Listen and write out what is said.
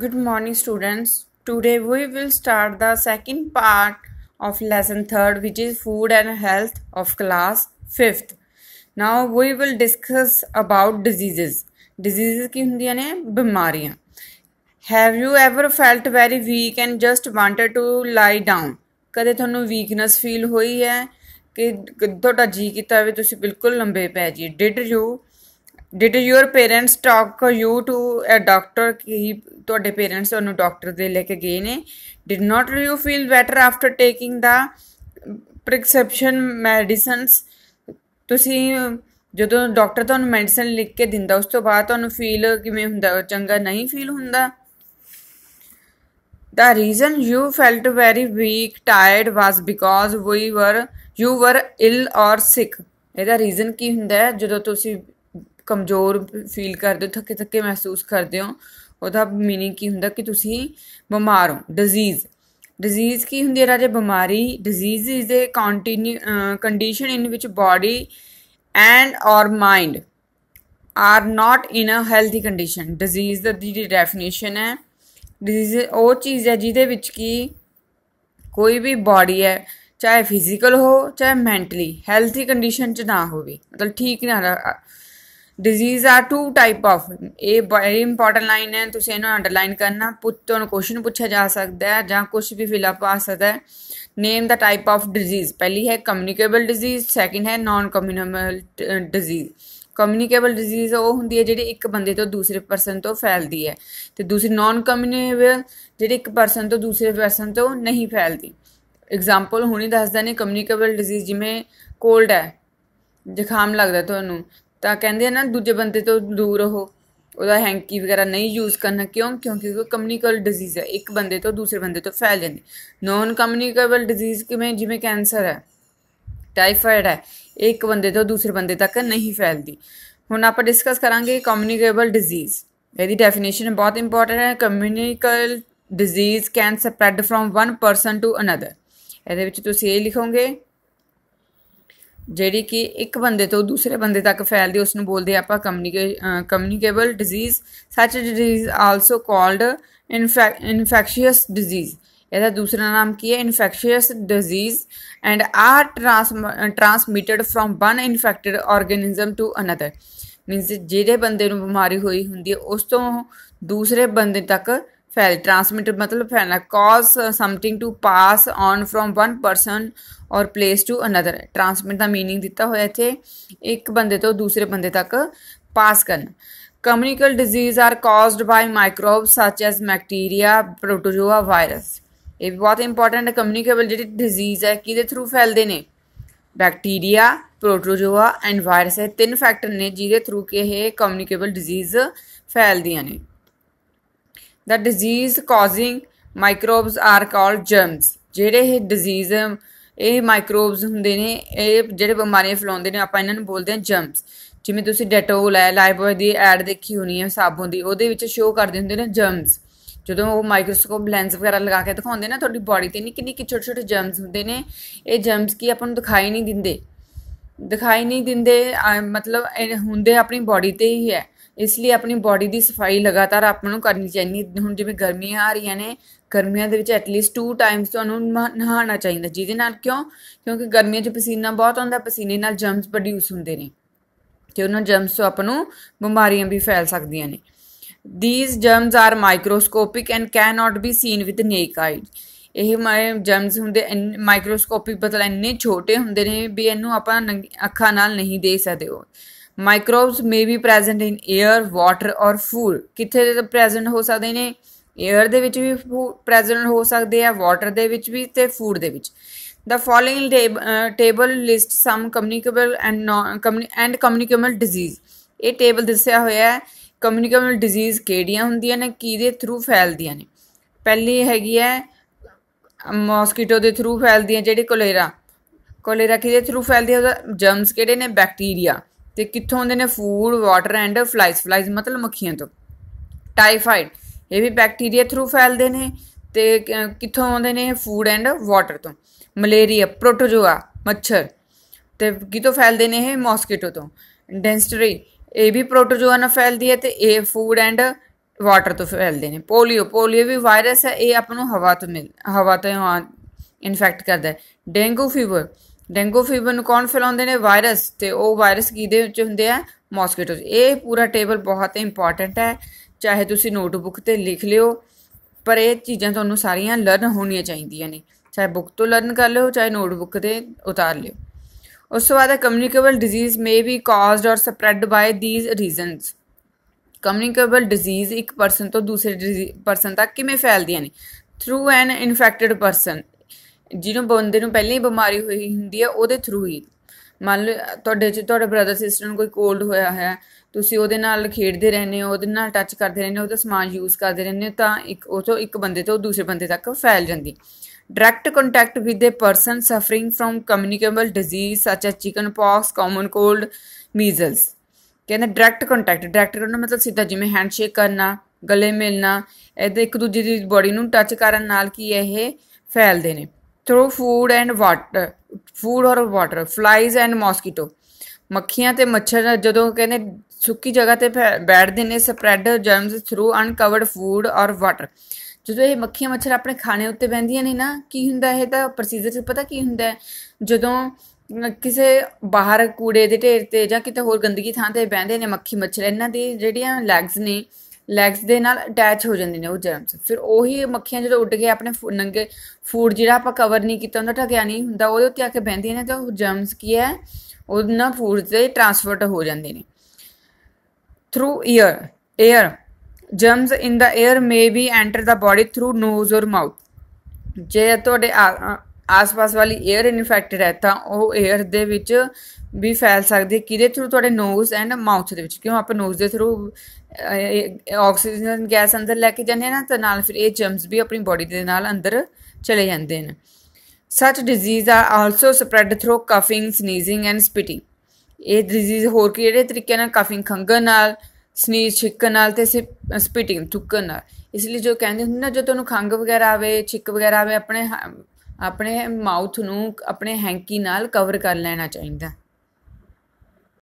Good morning students. Today we will start the second part of lesson 3 which is food and health of class 5th. Now we will discuss about diseases. Diseases ki hundiyan ne bimariyan Have you ever felt very weak and just wanted to lie down? kade thonu weakness feel hoyi hai ke thoda ji kita ve tusi bilkul lambe pae ji did you did your parents talk you to a doctor ki ਤੁਹਾਡੇ parents ਤੁਹਾਨੂੰ doctor ਦੇ ਲੈ ਕੇ ਗਏ ਨੇ did not you feel better after taking the prescription medicines ਤੁਸੀਂ ਜਦੋਂ doctor ਤੁਹਾਨੂੰ ਮੈਡੀਸਿਨ ਲਿਖ ਕੇ ਦਿੰਦਾ ਉਸ ਤੋਂ ਬਾਅਦ ਤੁਹਾਨੂੰ ਫੀਲ ਕਿਵੇਂ ਹੁੰਦਾ ਚੰਗਾ ਨਹੀਂ ਫੀਲ ਹੁੰਦਾ the reason you felt very weak tired was because we were you ਵਰ ਇਲ অর ਸਿਕ ਇਹਦਾ ਰੀਜ਼ਨ ਕੀ ਹੁੰਦਾ ਹੈ ਜਦੋਂ ਤੁਸੀਂ ਕਮਜ਼ੋਰ ਫੀਲ ਕਰਦੇ ਹੋ ਥੱਕੇ ਥੱਕੇ ਮਹਿਸੂਸ ਕਰਦੇ ਹੋ ਉਹਦਾ मीनिंग ਕੀ ਹੁੰਦਾ ਕਿ ਤੁਸੀਂ ਬਿਮਾਰ ਹੋ ਡਿਜ਼ੀਜ਼ ਡਿਜ਼ੀਜ਼ ਕੀ ਹੁੰਦੀ ਹੈ ਰਾਜੇ ਬਿਮਾਰੀ disease is a continue condition in which body and or mind are not in a healthy condition disease ਦਾ ਦੀ ਡੈਫੀਨੇਸ਼ਨ ਹੈ ਡਿਜ਼ੀਜ਼ ਉਹ ਚੀਜ਼ ਹੈ ਜਿਹਦੇ ਵਿੱਚ ਕੀ ਕੋਈ ਵੀ ਬਾਡੀ ਹੈ ਚਾਹੇ ਫਿਜ਼ੀਕਲ ਹੋ ਚਾਹੇ ਮੈਂਟਲੀ ਹੈਲਥੀ ਕੰਡੀਸ਼ਨ 'ਚ ਨਾ ਹੋਵੇ ਮਤਲਬ ਠੀਕ ਨਾ disease are two type of ਇਹ ਬੜੀ ਇੰਪੋਰਟੈਂਟ ਲਾਈਨ ਹੈ ਤੁਸੀਂ ਇਹਨੂੰ ਅੰਡਰਲਾਈਨ ਕਰਨਾ ਪੁੱਛ ਤੁਹਾਨੂੰ ਕੁਐਸਚਨ ਪੁੱਛਿਆ ਜਾ ਸਕਦਾ ਹੈ ਜਾਂ ਕੁਝ ਵੀ ਫਿਲ ਅਪ ਆ ਸਕਦਾ ਹੈ name the type of disease ਪਹਿਲੀ ਹੈ ਕਮਿਊਨੀਕੇਬਲ ਡਿਜ਼ੀਜ਼ ਸੈਕਿੰਡ ਹੈ non communicable disease communicable disease ਉਹ ਹੁੰਦੀ ਹੈ ਜਿਹੜੀ ਇੱਕ ਬੰਦੇ ਤੋਂ ਦੂਸਰੇ ਪਰਸਨ ਤੋਂ ਫੈਲਦੀ ਹੈ ਤੇ ਦੂਸਰੀ ਨਾਨ ਕਮਿਊਨੀਕੇਬਲ ਜਿਹੜੀ ਇੱਕ ਪਰਸਨ ਤੋਂ ਦੂਸਰੇ ਪਰਸਨ ਤੋਂ ਨਹੀਂ ਫੈਲਦੀ ਐਗਜ਼ਾਮਪਲ ਹੁਣੀ ਦੱਸਦਾ ਨੇ ਕਮਿਊਨੀਕੇਬਲ ਡਿਜ਼ੀਜ਼ ਜਿਵੇਂ ਕੋਲਡ ਹੈ ਜ਼ੁਕਾਮ ਲੱਗਦਾ ਤੁਹਾਨੂੰ ਤਾਂ ਕਹਿੰਦੇ ਆ ਨਾ ਦੂਜੇ ਬੰਦੇ ਤੋਂ ਦੂਰ ਰਹੋ ਉਹਦਾ ਹੈਂਕੀ ਵਗੈਰਾ ਨਹੀਂ ਯੂਜ਼ ਕਰਨਾ ਕਿਉਂ ਕਿਉਂਕਿ ਉਹ ਕਮਿਊਨੀਕੇਬਲ ਡਿਜ਼ੀਜ਼ ਹੈ ਇੱਕ ਬੰਦੇ ਤੋਂ ਦੂਸਰੇ ਬੰਦੇ ਤੋਂ ਫੈਲ ਜਾਂਦੀ ਨੋਨ ਕਮਿਊਨੀਕੇਬਲ ਡਿਜ਼ੀਜ਼ ਕਿਵੇਂ ਜਿਵੇਂ ਕੈਂਸਰ ਹੈ ਟਾਈਫਾਇਡ ਹੈ ਇੱਕ ਬੰਦੇ ਤੋਂ ਦੂਸਰੇ ਬੰਦੇ ਤੱਕ ਨਹੀਂ ਫੈਲਦੀ ਹੁਣ ਆਪਾਂ ਡਿਸਕਸ ਕਰਾਂਗੇ ਕਮਿਊਨੀਕੇਬਲ ਡਿਜ਼ੀਜ਼ ਇਹਦੀ ਡੈਫੀਨੇਸ਼ਨ ਬਹੁਤ ਇੰਪੋਰਟੈਂਟ ਹੈ communicable disease can spread from one person to another ਇਹਦੇ ਵਿੱਚ ਤੁਸੀਂ ਇਹ ਲਿਖੋਗੇ ਜਿਹੜੀ ਕਿ ਇੱਕ ਬੰਦੇ ਤੋਂ ਦੂਸਰੇ ਬੰਦੇ ਤੱਕ ਫੈਲਦੀ ਉਸ ਨੂੰ ਬੋਲਦੇ ਆਪਾਂ communicable disease such disease also called infectious disease ਇਹਦਾ ਦੂਸਰਾ ਨਾਮ ਕੀ ਹੈ infectious disease and are transmitted from one infected organism to another means ਜਿਹੜੇ ਬੰਦੇ ਨੂੰ ਬਿਮਾਰੀ ਹੋਈ ਹੁੰਦੀ ਹੈ ਉਸ ਤੋਂ ਦੂਸਰੇ ਬੰਦੇ ਤੱਕ फैल ट्रांसमिटेड मतलब फैलना cause something to pass on from one person और प्लेस टू अनदर ट्रांसमिट दा मीनिंग दित्ता होया इत्थे इक बंदे तो दूसरे बंदे तक पास करना communicable disease are caused by microbes such as bacteria protozoa virus ਇਹ ਵੀ ਬਹੁਤ ਇੰਪੋਰਟੈਂਟ ਹੈ ਕਮਿਊਨੀਕੇਬਲ ਜਿਹੜੀ ਡਿਜ਼ੀਜ਼ ਹੈ ਕਿਹਦੇ ਥਰੂ ਫੈਲਦੇ ਨੇ ਬੈਕਟੀਰੀਆ ਪ੍ਰੋਟੋਜ਼ੋਆ ਐਂਡ ਵਾਇਰਸ ਇਹ ਤਿੰਨ ਫੈਕਟਰ ਨੇ ਜਿਹਦੇ ਥਰੂ ਕਿ ਇਹ ਕਮਿਊਨੀਕੇਬਲ ਡਿਜ਼ੀਜ਼ ਫੈਲਦੀਆਂ ਨੇ The disease causing microbes are called germs ਜਿਹੜੇ ਇਹ disease ਇਹ ਮਾਈਕਰੋਬਸ ਹੁੰਦੇ ਨੇ ਇਹ ਜਿਹੜੇ ਬਿਮਾਰੀਆਂ ਫੈਲਾਉਂਦੇ ਨੇ ਆਪਾਂ ਇਹਨਾਂ ਨੂੰ ਬੋਲਦੇ ਆ ਜਰਮਸ ਜਿਵੇਂ ਤੁਸੀਂ ਡੈਟੋਲ ਹੈ ਲਾਈਬੋਏ ਦੀ ਐਡ ਦੇਖੀ ਹੋਣੀ ਹੈ ਸਾਬਣ ਦੀ ਉਹਦੇ ਵਿੱਚ ਸ਼ੋਅ ਕਰਦੇ ਹੁੰਦੇ ਨੇ ਜਰਮਸ ਜਦੋਂ ਉਹ ਮਾਈਕਰੋਸਕੋਪ ਲੈਂਸ ਵਗੈਰਾ ਲਗਾ ਕੇ ਦਿਖਾਉਂਦੇ ਨਾ ਤੁਹਾਡੀ ਬਾਡੀ ਤੇ ਨਿੱਕੇ ਨਿੱਕੇ ਛੋਟੇ ਛੋਟੇ ਜਰਮਸ ਹੁੰਦੇ ਨੇ ਇਹ ਜਰਮਸ ਕੀ ਆਪਾਂ ਨੂੰ ਦਿਖਾਈ ਨਹੀਂ ਦਿੰਦੇ ਦਿਖਾਈ ਨਹੀਂ ਦਿੰਦੇ ਮਤਲਬ ਇਹ ਹੁੰਦੇ ਆਪਣੀ ਬਾਡੀ ਤੇ ਹੀ ਹੈ ਇਸ ਲਈ ਆਪਣੀ ਬਾਡੀ ਦੀ ਸਫਾਈ ਲਗਾਤਾਰ ਆਪਾਂ ਨੂੰ ਕਰਨੀ ਚਾਹੀਦੀ ਹੁਣ ਜਿਵੇਂ ਗਰਮੀਆਂ ਆ ਰਹੀਆਂ ਨੇ ਗਰਮੀਆਂ ਦੇ ਵਿੱਚ ਐਟਲੀਸਟ 2 ਟਾਈਮਸ ਤੁਹਾਨੂੰ ਨਹਾਣਾ ਚਾਹੀਦਾ ਜਿਹਦੇ ਨਾਲ ਕਿਉਂ ਕਿਉਂਕਿ ਗਰਮੀਆਂ 'ਚ ਪਸੀਨਾ ਬਹੁਤ ਆਉਂਦਾ ਪਸੀਨੇ ਨਾਲ ਜਰਮਸ ਪ੍ਰੋਡਿਊਸ ਹੁੰਦੇ ਨੇ ਤੇ ਉਹਨਾਂ ਜਰਮਸ ਤੋਂ ਆਪਾਂ ਨੂੰ ਬਿਮਾਰੀਆਂ ਵੀ ਫੈਲ ਸਕਦੀਆਂ ਨੇ these germs are microscopic and can not be seen with naked eye ਇਹ ਜਰਮਸ ਹੁੰਦੇ ਮਾਈਕਰੋਸਕੋਪਿਕ ਬਤਲ ਇੰਨੇ ਛੋਟੇ ਹੁੰਦੇ ਨੇ ਵੀ ਇਹਨੂੰ ਆਪਾਂ ਅੱਖਾਂ ਨਾਲ ਨਹੀਂ ਦੇਖ ਸਕਦੇ ਹੋ microbes may be present in air water or food ਕਿੱਥੇ ਦੇ ਪ੍ਰੈਜ਼ੈਂਟ ਹੋ ਸਕਦੇ ਨੇ 에ਅਰ ਦੇ ਵਿੱਚ ਵੀ ਪ੍ਰੈਜ਼ੈਂਟ ਹੋ ਸਕਦੇ ਆ ਵਾਟਰ ਦੇ ਵਿੱਚ ਵੀ ਤੇ ਫੂਡ ਦੇ ਵਿੱਚ the following table list some communicable and non and communicable disease ਇਹ ਟੇਬਲ ਦੱਸਿਆ ਹੋਇਆ ਹੈ ਕਮਿਊਨੀਕੇਬਲ ਡਿਜ਼ੀਜ਼ ਕਿਹੜੀਆਂ ਹੁੰਦੀਆਂ ਨੇ ਕਿਹਦੇ ਥਰੂ ਫੈਲਦੀਆਂ ਨੇ ਪਹਿਲੀ ਹੈਗੀ ਹੈ ਮੌਸਕੀਟੋ ਦੇ ਥਰੂ ਫੈਲਦੀਆਂ ਜਿਹੜੀ ਕੋਲੇਰਾ ਕੋਲੇਰਾ ਕਿਹਦੇ ਥਰੂ ਫੈਲਦੀ ਹੈ ਜਰਮਸ ਕਿਹੜੇ ਨੇ ਬੈਕਟੀਰੀਆ ਤੇ ਕਿੱਥੋਂ ਆਉਂਦੇ ਨੇ food water and flies flies ਮਤਲਬ ਮੱਖੀਆਂ ਤੋਂ ਟਾਈਫਾਈਡ ਇਹ ਵੀ ਬੈਕਟੀਰੀਆ ਥਰੂ ਫੈਲਦੇ ਨੇ ਤੇ ਕਿੱਥੋਂ ਆਉਂਦੇ ਨੇ ਫੂਡ ਐਂਡ ਵਾਟਰ ਤੋਂ ਮਲੇਰੀਆ ਪ੍ਰੋਟੋਜੋਆ ਮੱਛਰ ਤੇ ਕਿਤੋਂ ਫੈਲਦੇ ਨੇ ਇਹ ਮੌਸਕੀਟੋ ਤੋਂ ਡੈਂਸਟਰੀ ਇਹ ਵੀ ਪ੍ਰੋਟੋਜੋਆ ਨਾਲ ਫੈਲਦੀ ਹੈ ਤੇ ਇਹ ਫੂਡ ਐਂਡ ਵਾਟਰ ਤੋਂ ਫੈਲਦੇ ਨੇ ਪੋਲੀਓ ਪੋਲੀਓ ਵੀ ਵਾਇਰਸ ਹੈ ਇਹ ਆਪ ਨੂੰ ਹਵਾ ਤੋਂ ਮਿਲ ਹਵਾ ਤੋਂ ਇਨਫੈਕਟ ਕਰਦਾ ਹੈ ਡੇਂਗੂ ਫੀਵਰ ਡੈਂਗੂ ਫੀਵਰ ਨੂੰ ਕੌਣ ਫੈਲਾਉਂਦੇ ਨੇ ਵਾਇਰਸ ਤੇ ਉਹ ਵਾਇਰਸ ਕਿਹਦੇ ਵਿੱਚ ਹੁੰਦੇ ਆ ਮੌਸਕੀਟੋਜ਼ ਇਹ ਪੂਰਾ ਟੇਬਲ ਬਹੁਤ ਇੰਪੋਰਟੈਂਟ ਹੈ ਚਾਹੇ ਤੁਸੀਂ ਨੋਟਬੁੱਕ ਤੇ ਲਿਖ ਲਿਓ ਪਰ ਇਹ ਚੀਜ਼ਾਂ ਤੁਹਾਨੂੰ ਸਾਰੀਆਂ ਲਰਨ ਹੋਣੀਆਂ ਚਾਹੀਦੀਆਂ ਨੇ ਚਾਹੇ ਬੁੱਕ ਤੋਂ ਲਰਨ ਕਰ ਲਿਓ ਚਾਹੇ ਨੋਟਬੁੱਕ ਤੇ ਉਤਾਰ ਲਿਓ ਉਸ ਤੋਂ ਬਾਅਦ communicable disease may be caused or spread by these reasons communicable disease ਇੱਕ ਪਰਸਨ ਤੋਂ ਦੂਸਰੇ ਪਰਸਨ ਤੱਕ ਕਿਵੇਂ ਫੈਲਦੀਆਂ ਨੇ ਥਰੂ ਐਨ ਇਨਫੈਕਟਡ ਪਰਸਨ ਜਿਹਨੂੰ ਬੰਦੇ ਨੂੰ ਪਹਿਲਾਂ ਹੀ ਬਿਮਾਰੀ ਹੋਈ ਹੁੰਦੀ ਹੈ ਉਹਦੇ ਥਰੂ ਹੀ ਮੰਨ ਲਓ ਤੁਹਾਡੇ ਚ ਤੁਹਾਡੇ ਬ੍ਰਦਰ ਸਿਸਟਰ ਨੂੰ ਕੋਈ ਕੋਲਡ ਹੋਇਆ ਹੈ ਤੁਸੀਂ ਉਹਦੇ ਨਾਲ ਖੇਡਦੇ ਰਹਿੰਦੇ ਹੋ ਉਹਦੇ ਨਾਲ ਟੱਚ ਕਰਦੇ ਰਹਿੰਦੇ ਹੋ ਉਹਦਾ ਸਮਾਨ ਯੂਜ਼ ਕਰਦੇ ਰਹਿੰਦੇ ਹੋ ਤਾਂ ਇੱਕ ਉਹ ਤੋਂ ਇੱਕ ਬੰਦੇ ਤੋਂ ਦੂਸਰੇ ਬੰਦੇ ਤੱਕ ਫੈਲ ਜਾਂਦੀ direct contact with a person suffering from communicable disease such as chicken pox common cold measles ਕਹਿੰਦੇ ਡਾਇਰੈਕਟ ਕੰਟੈਕਟ ਡਾਇਰੈਕਟ ਕਰਨਾ ਮਤਲਬ ਸਿੱਧਾ ਜਿਵੇਂ ਹੈਂਡਸ਼ੇਕ ਕਰਨਾ ਗਲੇ ਮਿਲਣਾ ਇਹਦੇ ਇੱਕ ਦੂਜੇ ਦੀ ਬੋਡੀ ਨੂੰ ਟੱਚ ਕਰਨ ਨਾਲ ਕੀ ਇਹ ਫੈਲਦੇ ਨੇ through food and water food or water flies and mosquito ਮੱਖੀਆਂ ਤੇ ਮੱਛਰ ਜਦੋਂ ਕਹਿੰਦੇ ਸੁੱਕੀ ਜਗ੍ਹਾ ਤੇ ਬੈਠਦੇ ਨੇ spread germs through uncovered food or water ਜਦੋਂ ਇਹ ਮੱਖੀਆਂ ਮੱਛਰ ਆਪਣੇ ਖਾਣੇ ਉੱਤੇ ਬੈਂਦੀਆਂ ਨੇ ਨਾ ਕੀ ਹੁੰਦਾ ਇਹ ਤਾਂ ਪ੍ਰੋਸੀਜਰ ਚ ਪਤਾ ਕੀ ਹੁੰਦਾ ਜਦੋਂ ਕਿਸੇ ਬਾਹਰ ਕੂੜੇ ਦੇ ਢੇਰ ਤੇ ਜਾਂ ਕਿਤੇ ਹੋਰ ਗੰਦਗੀ ਥਾਂ ਤੇ ਬੈਂਦੇ ਨੇ ਮੱਖੀ ਮੱਛਰ ਇਹਨਾਂ ਦੀ ਜਿਹੜੀਆਂ ਲੈਗਸ ਨੇ ਲੈਗਸ ਦੇ ਨਾਲ ਅਟੈਚ ਹੋ ਜਾਂਦੇ ਨੇ ਉਹ ਜਰਮਸ ਫਿਰ ਉਹੀ ਮੱਖੀਆਂ ਜਦੋਂ ਉੱਡ ਕੇ ਆਪਣੇ ਨੰਗੇ ਫੂਡ ਜਿਹੜਾ ਆਪਾਂ ਕਵਰ ਨਹੀਂ ਕੀਤਾ ਹੁੰਦਾ ਢਕਿਆ ਨਹੀਂ ਹੁੰਦਾ ਉਹਦੇ ਉੱਤੇ ਆ ਕੇ ਬਹਿੰਦੀਆਂ ਨੇ ਤਾਂ ਉਹ ਜਰਮਸ ਕੀ ਹੈ ਉਹਨਾਂ ਫੂਡ ਤੇ ਟ੍ਰਾਂਸਫਰਟ ਹੋ ਜਾਂਦੇ ਨੇ through ear air germs in the air may be enter the body through nose or mouth ਜੇ ਤੁਹਾਡੇ ਆਸ-ਪਾਸ ਵਾਲੀ 에ਅਰ ਇਨਫੈਕਟਡ ਹੈ ਤਾਂ ਉਹ 에ਅਰ ਦੇ ਵਿੱਚ ਵੀ ਫੈਲ ਸਕਦੀ ਹੈ ਕਿਦੇ ਥਰੂ ਤੁਹਾਡੇ ਨੋਜ਼ ਐਂਡ ਮਾਊਥ ਦੇ ਵਿੱਚ ਕਿਉਂ ਆਪਾਂ ਨੋਜ਼ ਦੇ ਥਰੂ ਆਕਸੀਜਨ ਗੈਸ ਅੰਦਰ ਲੈ ਕੇ ਜਾਂਦੇ ਨਾ ਤਾਂ ਨਾਲ ਫਿਰ ਇਹ ਜਰਮਸ ਵੀ ਆਪਣੀ ਬਾਡੀ ਦੇ ਨਾਲ ਅੰਦਰ ਚਲੇ ਜਾਂਦੇ ਨੇ such disease are also spread through coughing sneezing and spitting ਇਹ ਡਿਜ਼ੀਜ਼ ਹੋਰ ਕਿਹੜੇ ਤਰੀਕੇ ਨਾਲ ਕਫਿੰਗ ਖੰਗਣ ਨਾਲ ਸਨੀਜ਼ ਛਿੱਕਣ ਨਾਲ ਤੇ ਸਪਿਟਿੰਗ ਥੁੱਕਣ ਨਾਲ ਇਸ ਲਈ ਜੋ ਕਹਿੰਦੇ ਹੁੰਦੇ ਨਾ ਜਦੋਂ ਤੁਹਾਨੂੰ ਖੰਗ ਵਗੈਰਾ ਆਵੇ ਛਿੱਕ ਵਗੈਰਾ ਆਵੇ ਆਪਣੇ ਆਪਣੇ ਮਾਊਥ ਨੂੰ ਆਪਣੇ ਹੈਂਕੀ ਨਾਲ ਕਵਰ ਕਰ ਲੈਣਾ ਚਾਹੀਦਾ